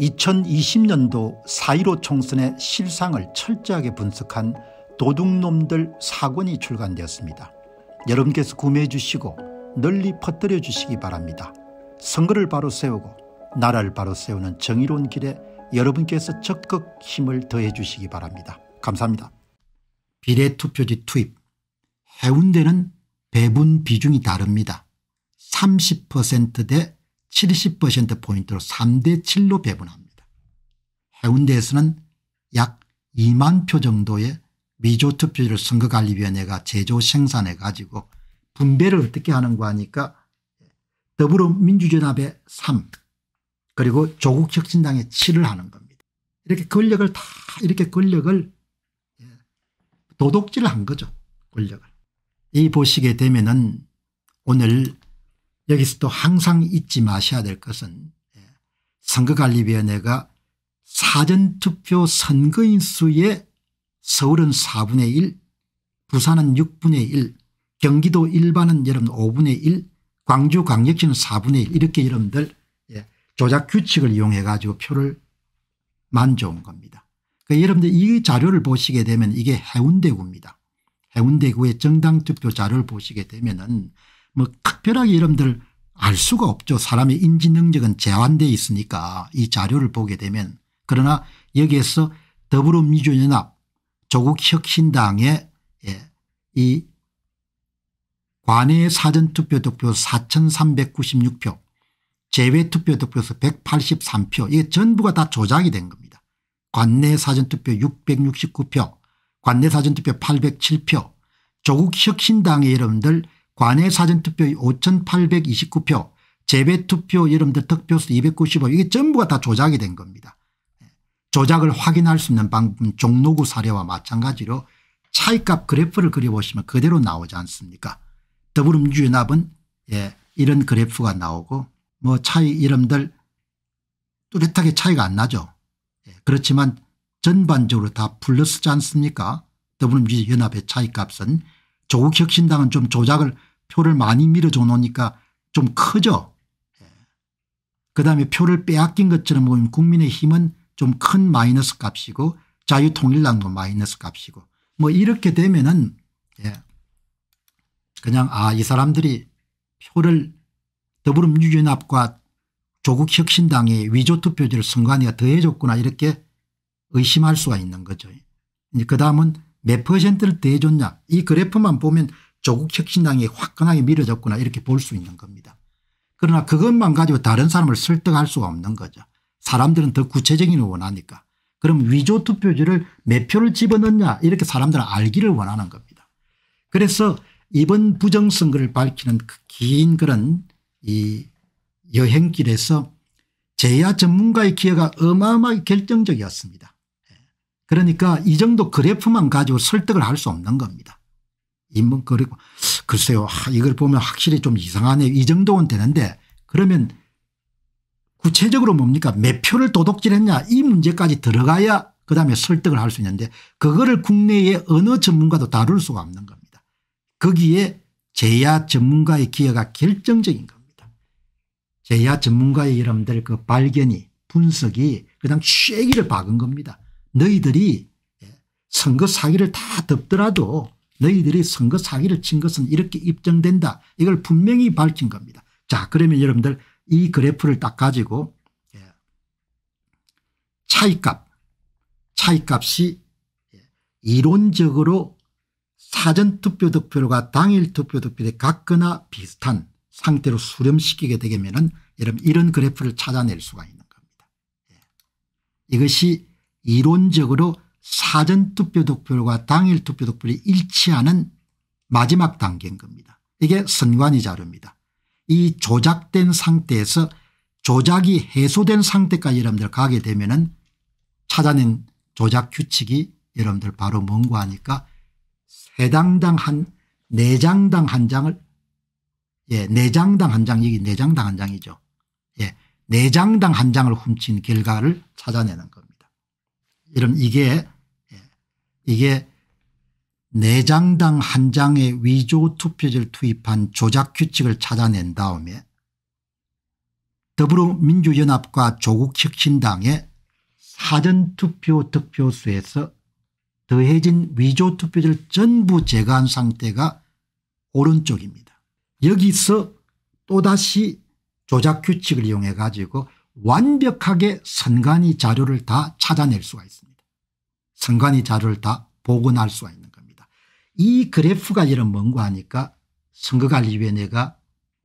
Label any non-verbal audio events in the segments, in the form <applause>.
2020년도 4.15 총선의 실상을 철저하게 분석한 도둑놈들 사권이 출간되었습니다. 여러분께서 구매해 주시고 널리 퍼뜨려 주시기 바랍니다. 선거를 바로 세우고 나라를 바로 세우는 정의로운 길에 여러분께서 적극 힘을 더해 주시기 바랍니다. 감사합니다. 비례투표지 투입 해운대는 배분 비중이 다릅니다. 30%대 70%포인트로 3대 7로 배분합니다. 해운대에서는 약 2만 표 정도의 미조투표율 선거관리위원회가 제조 생산해 가지고 분배를 어떻게 하는가 하니까 더불어민주연합의 3 그리고 조국혁신당의 7을 하는 겁니다. 이렇게 권력을 다 이렇게 권력을 예, 도둑질을 한 거죠. 권력을. 이 보시게 되면 은 오늘 여기서 또 항상 잊지 마셔야 될 것은 예, 선거관리위원회가 사전투표 선거인 수에 서울은 4분의 1 부산은 6분의 1 경기도 일반은 여러분 5분의 1 광주 광역시는 4분의 1 이렇게 여러분들 예, 조작 규칙을 이용해 가지고 표를 만져온 겁니다. 그 여러분들 이 자료를 보시게 되면 이게 해운대구입니다. 해운대구의 정당투표 자료를 보시게 되면 은뭐 특별하게 이름들 알 수가 없죠. 사람의 인지 능력은 제한되어 있으니까 이 자료를 보게 되면 그러나 여기에서 더불어민주연합 조국혁신당의 예, 이 관외 사전투표 득표 4396표 제외투표 득표수 183표 이게 전부가 다 조작이 된 겁니다. 관내 사전투표 669표 관내 사전투표 807표 조국혁신당의 이름들 관외 사전투표 5829표 재배투표 여러분들 득표수 295 이게 전부가 다 조작이 된 겁니다. 예. 조작을 확인할 수 있는 방법은 종로구 사례와 마찬가지로 차이값 그래프를 그려보시면 그대로 나오지 않습니까 더불어민주연합은 예, 이런 그래프가 나오고 뭐 차이 이름들 뚜렷하게 차이가 안 나죠. 예, 그렇지만 전반적으로 다 플러스지 않습니까 더불어민주연합의 차이값은 조국혁신당은 좀 조작을 표를 많이 밀어줘 놓으니까 좀 커져. 그다음에 표를 빼앗긴 것처럼 보면 국민의힘은 좀 큰 마이너스 값이고 자유통일당도 마이너스 값이고 뭐 이렇게 되면은 예 그냥 아이 사람들이 표를 더불어민주연합과 조국혁신당의 위조투표제를 선관위가 더해줬구나 이렇게 의심할 수가 있는 거죠. 그 다음은 몇 퍼센트를 더해줬냐 이 그래프만 보면 조국 혁신당이 화끈하게 밀어졌구나 이렇게 볼 수 있는 겁니다. 그러나 그것만 가지고 다른 사람을 설득할 수가 없는 거죠. 사람들은 더 구체적인 걸 원하니까. 그럼 위조 투표지를 몇 표를 집어넣냐 이렇게 사람들은 알기를 원하는 겁니다. 그래서 이번 부정선거를 밝히는 그 긴 그런 이 여행길에서 제야 전문가의 기여가 어마어마하게 결정적이었습니다. 예. 그러니까 이 정도 그래프만 가지고 설득을 할 수 없는 겁니다. 인문거리고 글쎄요 이걸 보면 확실히 좀 이상하네요. 이 정도는 되는데 그러면 구체적으로 뭡니까 몇 표를 도둑질했냐 이 문제까지 들어가야 그다음에 설득을 할 수 있는데 그거를 국내의 어느 전문가도 다룰 수가 없는 겁니다. 거기에 제야 전문가의 기여가 결정적인 겁니다. 제야 전문가의 여러분들 그 발견이 분석이 그냥 쉐기를 박은 겁니다. 너희들이 예, 선거 사기를 다 덮더라도 너희들이 선거 사기를 친 것은 이렇게 입증된다. 이걸 분명히 밝힌 겁니다. 자 그러면 여러분들 이 그래프를 딱 가지고 예. 차이값 차이값이 예, 이론적으로 사전투표 득표율과 당일 투표 득표율이 같거나 비슷한 상태로 수렴시키게 되면 은 여러분 이런 그래프를 찾아낼 수가 있는 겁니다. 예. 이것이 이론적으로 사전투표 독표율과 당일 투표 독표율이 일치하는 마지막 단계인 겁니다. 이게 선관위 자료입니다. 이 조작된 상태에서 조작이 해소된 상태까지 여러분들 가게 되면 은 찾아낸 조작 규칙이 여러분들 바로 뭔고 하니까 세당당 한 4장당 한 장을 예, 4장당 한 장, 이게 장당한 장이죠. 예, 4장당 한 장을 훔친 결과를 찾아내는 겁니다. 여러 이게 이게 4장당 한 장의 위조 투표지를 투입한 조작 규칙을 찾아낸 다음에 더불어민주연합과 조국혁신당의 사전투표 득표수에서 더해진 위조 투표지를 전부 제거한 상태가 오른쪽입니다. 여기서 또다시 조작 규칙을 이용해 가지고 완벽하게 선관위 자료를 다 찾아낼 수가 있습니다. 선관위 자료를 다보원할 수가 있는 겁니다. 이 그래프가 이런 뭔고 하니까 선거관리위원회가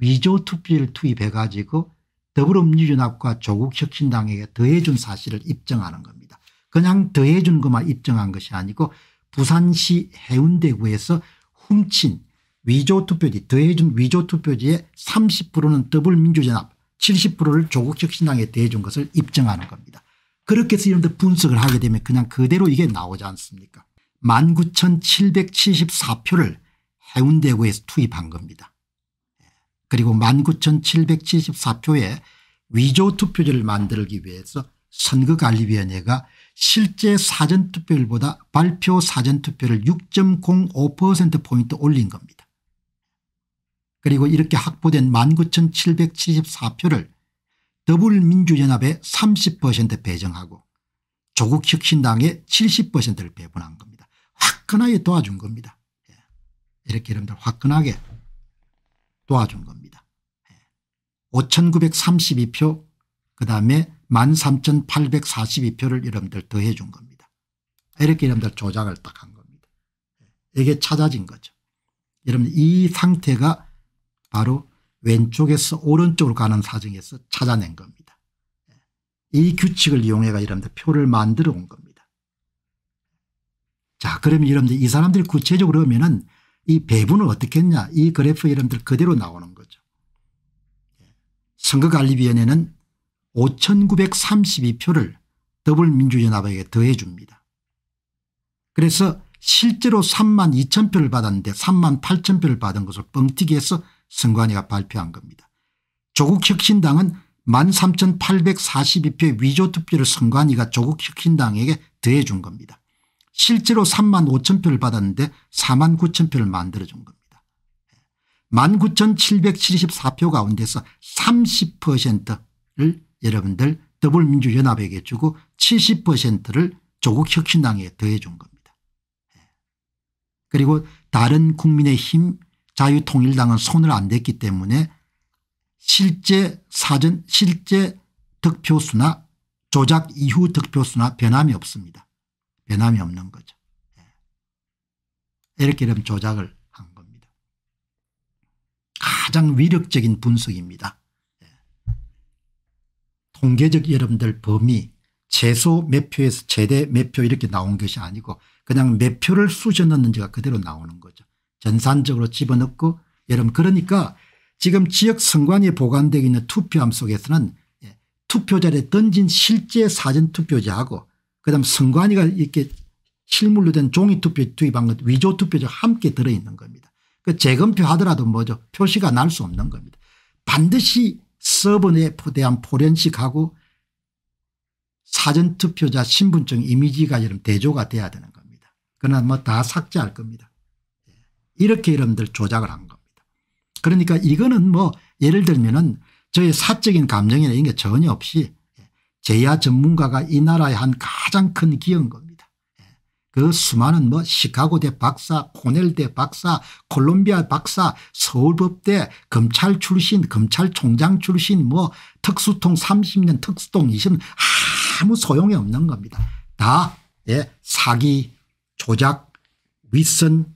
위조 투표를 투입해 가지고 더불어민주연합과 조국혁신당에게 더해준 사실을 입증하는 겁니다. 그냥 더해준 것만 입증한 것이 아니고 부산시 해운대구에서 훔친 위조투표지 더해준 위조투표지의 30%는 더불민주연합 70%를 조국혁신당에 더해준 것을 입증하는 겁니다. 그렇게 해서 이런 데 분석을 하게 되면 그냥 그대로 이게 나오지 않습니까 19,774표를 해운대구에서 투입한 겁니다. 그리고 19,774표의 위조투표지를 만들기 위해서 선거관리위원회가 실제 사전투표율보다 발표 사전투표를 6.05%포인트 올린 겁니다. 그리고 이렇게 확보된 19,774표를 더불민주연합의 30% 배정하고 조국혁신당의 70%를 배분한 겁니다. 화끈하게 도와준 겁니다. 예. 이렇게 여러분들 화끈하게 도와준 겁니다. 5932표 예. 그다음에 13,842표를 여러분들 더해 준 겁니다. 이렇게 여러분들 조작을 딱 한 겁니다. 예. 이게 찾아진 거죠. 여러분 이 상태가 바로 왼쪽에서 오른쪽으로 가는 사정에서 찾아낸 겁니다. 이 규칙을 이용해가 여러분들 표를 만들어 온 겁니다. 자 그러면 여러분들 이 사람들이 구체적으로 보면은이 배분을 어떻게 했냐 이 그래프 여러분들 그대로 나오는 거죠. 선거관리위원회는 5932표를 더불민주연합에게 더해 줍니다. 그래서 실제로 3만 2천 표를 받았는데 3만 8천 표를 받은 것을 뻥튀기해서 선관위가 발표한 겁니다. 조국 혁신당은 13,842표의 위조투표를 선관위가 조국 혁신당에게 더해준 겁니다. 실제로 3만 5천 표를 받았는데 4만 9천 표를 만들어준 겁니다. 19,774표 가운데서 30%를 여러분들 더불민주연합에게 주고 70%를 조국 혁신당에 더해준 겁니다. 그리고 다른 국민의힘 자유통일당은 손을 안 댔기 때문에 실제 사전 실제 득표수나 조작 이후 득표수나 변함이 없습니다. 변함이 없는 거죠. 예. 이렇게 되면 조작을 한 겁니다. 가장 위력적인 분석입니다. 예. 통계적 여러분들 범위 최소 몇 표에서 최대 몇 표 이렇게 나온 것이 아니고 그냥 몇 표를 쑤셔 넣는지가 그대로 나오는 거죠. 전산적으로 집어넣고 여러분 그러니까 지금 지역 선관위에 보관되어 있는 투표함 속에서는 예, 투표자를 던진 실제 사전투표지하고 그다음 선관위가 이렇게 실물로 된 종이투표 투입한 것 위조투표지가 함께 들어있는 겁니다. 그 재검표 하더라도 뭐죠 표시가 날 수 없는 겁니다. 반드시 서버내에 포대한 포렌식하고 사전투표자 신분증 이미지가 여러분 대조가 돼야 되는 겁니다. 그러나 뭐 다 삭제할 겁니다. 이렇게 여러분들 조작을 한 겁니다. 그러니까 이거는 뭐 예를 들면은 저의 사적인 감정이나 이런 게 전혀 없이 제야 전문가가 이 나라의 한 가장 큰 기여인 겁니다. 그 수많은 뭐 시카고대 박사, 코넬대 박사, 콜롬비아 박사, 서울법대 검찰 출신, 검찰총장 출신 뭐 특수통 30년, 특수통 20년 아무 소용이 없는 겁니다. 다 예, 사기, 조작, 윗선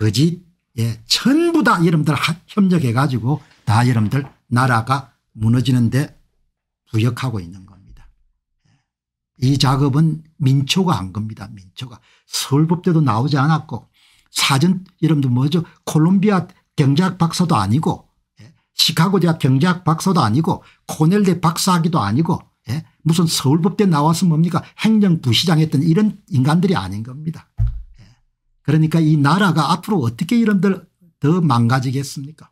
거짓 예 전부 다 여러분들 협력해 가지고 다 여러분들 나라가 무너지는데 부역하고 있는 겁니다. 예. 이 작업은 민초가 한 겁니다. 민초가 서울법대도 나오지 않았고 사전 여러분들 뭐죠 콜롬비아 경제학 박사도 아니고 예. 시카고 대학 경제학 박사도 아니고 코넬대 박사학위도 아니고 예. 무슨 서울법대 나와서 뭡니까 행정부시장 했던 이런 인간들이 아닌 겁니다. 그러니까 이 나라가 앞으로 어떻게 이름들 더 망가지겠습니까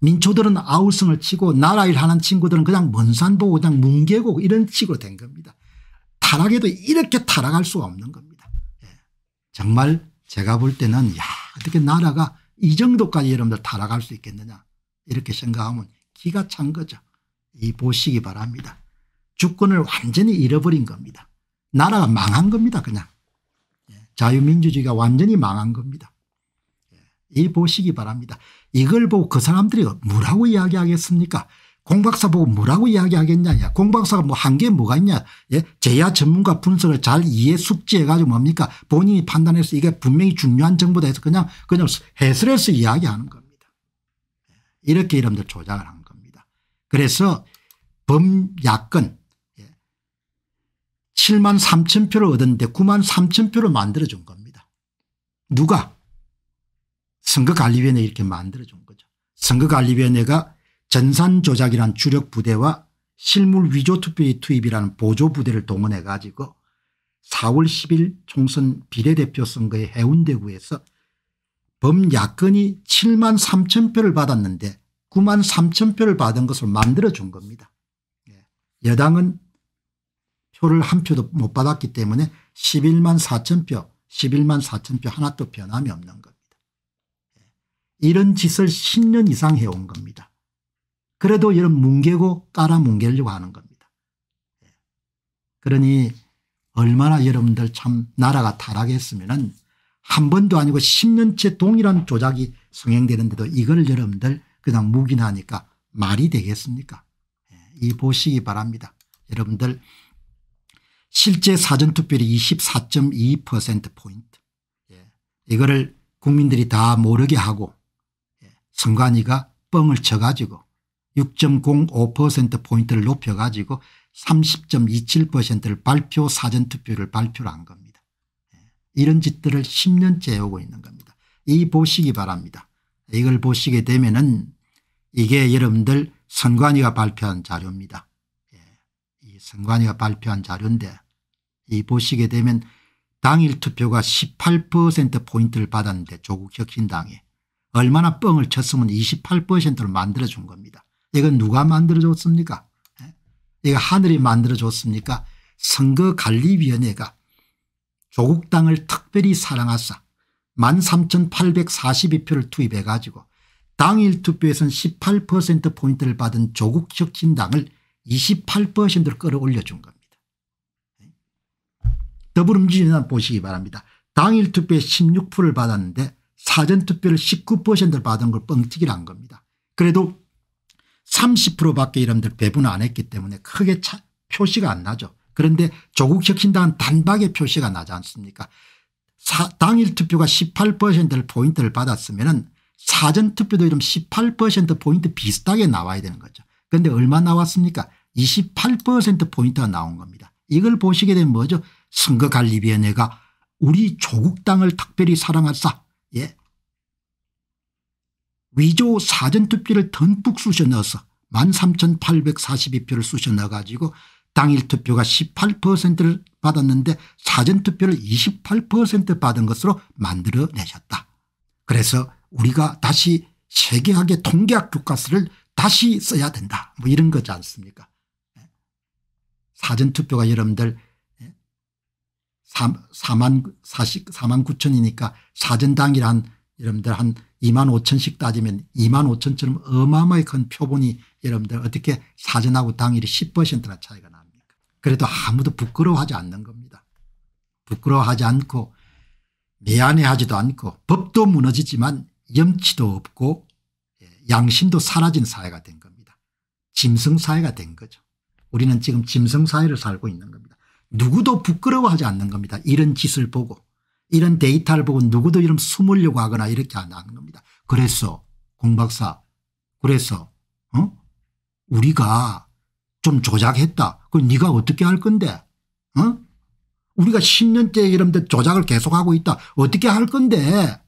민초들은 아우성을 치고 나라일 하는 친구들은 그냥 먼산 보고 그냥 뭉개고 이런 식으로 된 겁니다. 타락해도 이렇게 타락할 수가 없는 겁니다. 예. 정말 제가 볼 때는 야 어떻게 나라가 이 정도까지 여러분들 타락할 수 있겠느냐 이렇게 생각하면 기가 찬 거죠. 이 보시기 바랍니다. 주권을 완전히 잃어버린 겁니다. 나라가 망한 겁니다 그냥. 자유민주주의가 완전히 망한 겁니다. 예, 이 보시기 바랍니다. 이걸 보고 그 사람들이 뭐라고 이야기하겠습니까? 공박사 보고 뭐라고 이야기하겠냐. 공박사가 뭐 한 게 뭐가 있냐. 예? 제야 전문가 분석을 잘 이해 숙지해가지고 뭡니까? 본인이 판단해서 이게 분명히 중요한 정보다 해서 그냥, 그냥 해설해서 이야기하는 겁니다. 예, 이렇게 이름들 조작을 한 겁니다. 그래서 범야권, 7만 3천 표를 얻었는데 9만 3천 표를 만들어준 겁니다. 누가? 선거관리위원회 이렇게 만들어준 거죠. 선거관리위원회가 전산조작이란 주력부대와 실물 위조 투표의 투입이라는 보조부대를 동원해 가지고 4월 10일 총선 비례대표 선거의 해운대구에서 범야권이 7만 3천 표를 받았는데 9만 3천 표를 받은 것을 만들어준 겁니다. 예. 여당은 표를 한 표도 못 받았기 때문에 11만 4천 표 11만 4천 표 하나도 변함이 없는 겁니다. 예. 이런 짓을 10년 이상 해온 겁니다. 그래도 이런 뭉개고 깔아 뭉개려고 하는 겁니다. 예. 그러니 얼마나 여러분들 참 나라가 타락했으면 한 번도 아니고 10년째 동일한 조작이 성행되는데도 이걸 여러분들 그냥 묵인하니까 말이 되겠습니까 예. 이 보시기 바랍니다. 여러분들 실제 사전투표율이 24.2%포인트. 예. 이거를 국민들이 다 모르게 하고 예. 선관위가 뻥을 쳐가지고 6.05%포인트를 높여가지고 30.27%를 발표 사전투표를 발표를 한 겁니다. 예. 이런 짓들을 10년째 해오고 있는 겁니다. 이 보시기 바랍니다. 이걸 보시게 되면 은 이게 여러분들 선관위가 발표한 자료입니다. 예. 이 선관위가 발표한 자료인데 이 보시게 되면 당일 투표가 18%포인트를 받았는데 조국 혁신당에 얼마나 뻥을 쳤으면 28%를 만들어준 겁니다. 이건 누가 만들어줬습니까? 예? 이거 하늘이 만들어줬습니까? 선거관리위원회가 조국 당을 특별히 사랑하사 13,842표를 투입해 가지고 당일 투표에선 18%포인트를 받은 조국 혁신당을 28%로 끌어올려준 겁니다. 더불어민주주의는 보시기 바랍니다. 당일 투표에 16%를 받았는데 사전투표를 19%를 받은 걸 뻥튀기를 한 겁니다. 그래도 30%밖에 이름들 배분 안 했기 때문에 크게 차, 표시가 안 나죠. 그런데 조국혁신당 단박에 표시가 나지 않습니까 사, 당일 투표가 18%를 포인트를 받았으면 사전투표도 이런 18%포인트 비슷하게 나와야 되는 거죠. 그런데 얼마 나왔습니까 28%포인트가 나온 겁니다. 이걸 보시게 되면 뭐죠 선거관리위원회가 우리 조국 당을 특별히 사랑하사 예. 위조 사전투표를 듬뿍 쑤셔 넣어서 13,842표를 쑤셔 넣어가지고 당일 투표가 18%를 받았는데 사전투표를 28% 받은 것으로 만들어내셨다. 그래서 우리가 다시 세계학의 통계학 교과서를 다시 써야 된다. 뭐 이런 거지 않습니까 예? 사전투표가 여러분들 4만, 40, 4만 9천이니까 사전당일 한 여러분들 한 2만 5천씩 따지면 2만 5천처럼 어마어마히 큰 표본이 여러분들 어떻게 사전하고 당일이 10%나 차이가 납니까 그래도 아무도 부끄러워하지 않는 겁니다. 부끄러워하지 않고 미안해하지도 않고 법도 무너지지만 염치도 없고 예, 양심도 사라진 사회가 된 겁니다. 짐승 사회가 된 거죠. 우리는 지금 짐승 사회를 살고 있는 겁니다. 누구도 부끄러워하지 않는 겁니다. 이런 짓을 보고 이런 데이터를 보고 누구도 이런 숨으려고 하거나 이렇게 안 하는 겁니다. 그래서 공박사 그래서 어? 우리가 좀 조작했다. 그럼 네가 어떻게 할 건데 어? 우리가 10년째 이런데 조작을 계속하고 있다. 어떻게 할 건데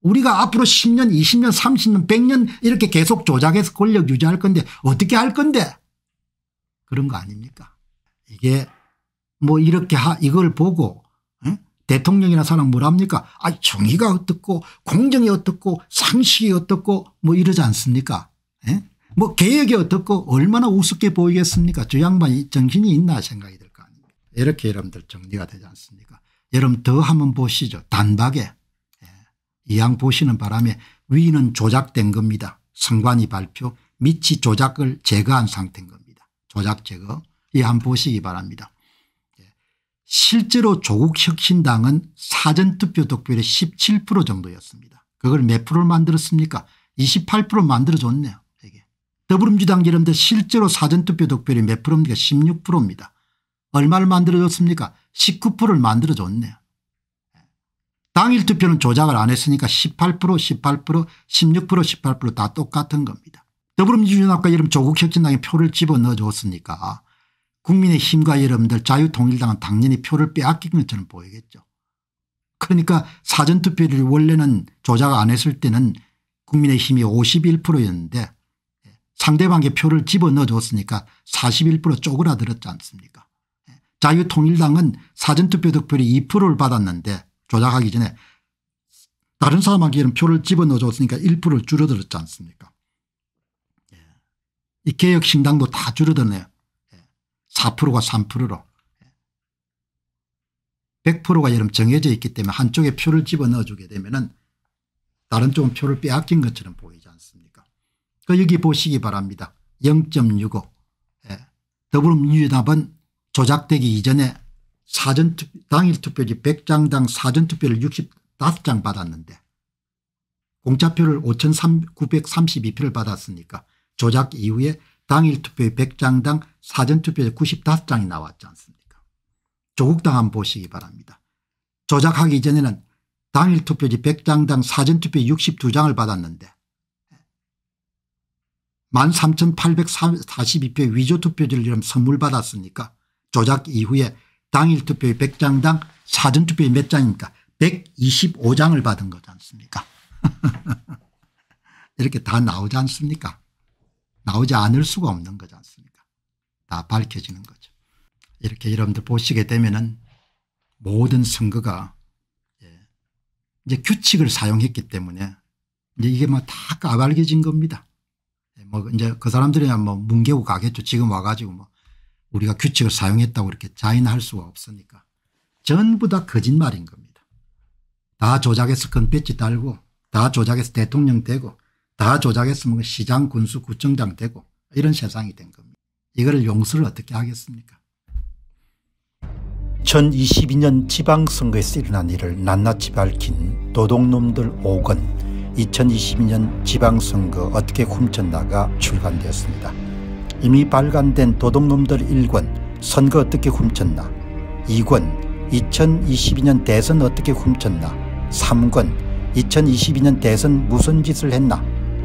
우리가 앞으로 10년 20년 30년 100년 이렇게 계속 조작해서 권력 유지할 건데 어떻게 할 건데 그런 거 아닙니까 이게 뭐 이렇게 하 이걸 보고 대통령이나 사람 뭐랍니까 아 정의가 어떻고 공정이 어떻고 상식이 어떻고 뭐 이러지 않습니까 에? 예? 뭐 개혁이 어떻고 얼마나 우습게 보이겠습니까 저 양반이 정신이 있나 생각이 들 거 아닙니까 이렇게 여러분들 정리가 되지 않습니까 여러분 더 한번 보시죠 단박에 예. 이 양 보시는 바람에 위는 조작된 겁니다. 선관위 발표 밑이 조작을 제거한 상태인 겁니다. 조작 제거. 이한 보시기 바랍니다. 예. 실제로 조국 혁신당은 사전투표 득표율이 17% 정도였습니다. 그걸 몇 프로를 만들었습니까 28% 만들어줬네요. 이게. 더불어민주당 여러분 실제로 사전투표 득표율이 몇 프로입니까 16%입니다. 얼마를 만들어줬습니까 19%를 만들어줬네요. 예. 당일 투표는 조작을 안 했으니까 18% 18% 16% 18%다 똑같은 겁니다. 더불어민주당과 여러 조국 혁신당의 표를 집어넣어줬으니까 국민의힘과 여러분들 자유통일당은 당연히 표를 빼앗긴 것처럼 보이겠죠. 그러니까 사전투표를 원래는 조작 안 했을 때는 국민의힘이 51%였는데 상대방의 표를 집어넣어줬으니까 41% 쪼그라들었지 않습니까 자유통일당은 사전투표 득표율이 2%를 받았는데 조작하기 전에 다른 사람에게는 표를 집어넣어줬으니까 1%를 줄어들었지 않습니까 예. 이 개혁신당도 다 줄어드네요. 4%가 3%로 100%가 여러분 정해져 있기 때문에 한쪽에 표를 집어넣어주게 되면 은 다른 쪽은 표를 빼앗긴 것처럼 보이지 않습니까 그 여기 보시기 바랍니다. 0.65 예. 더불어민주당은 조작되기 이전에 사전 당일 투표지 100장당 사전 투표를 65장 받았는데 공짜표를 5,932표를 받았으니까 조작 이후에 당일 투표에 100장당 사전투표에 95장이 나왔지 않습니까 조국당 한 번 보시기 바랍니다. 조작하기 전에는 당일 투표지 100장당 사전투표 62장을 받았는데 13,842표의 위조투표지를 이름 선물 받았으니까 조작 이후에 당일 투표의 100장당 사전투표의 몇 장입니까 125장을 받은 거지 않습니까 <laughs> 이렇게 다 나오지 않습니까 나오지 않을 수가 없는 거지 않습니까 다 밝혀지는 거죠. 이렇게 여러분들 보시게 되면은 모든 선거가 예, 이제 규칙을 사용했기 때문에 이제 이게 뭐다 까발겨진 겁니다. 예, 뭐 이제 그 사람들이야 뭐 뭉개고 가겠죠. 지금 와가지고 뭐 우리가 규칙을 사용했다고 이렇게 자인할 수가 없으니까 전부 다 거짓말인 겁니다. 다 조작해서 건배지 달고 다 조작해서 대통령 되고 다 조작했으면 그 시장 군수 구청장 되고 이런 세상이 된 겁니다. 이거를 용서를 어떻게 하겠습니까 2022년 지방선거에서 일어난 일을 낱낱이 밝힌 도둑놈들 5권 2022년 지방선거 어떻게 훔쳤나가 출간되었습니다. 이미 발간된 도둑놈들 1권 선거 어떻게 훔쳤나 2권 2022년 대선 어떻게 훔쳤나 3권 2022년 대선 무슨 짓을 했나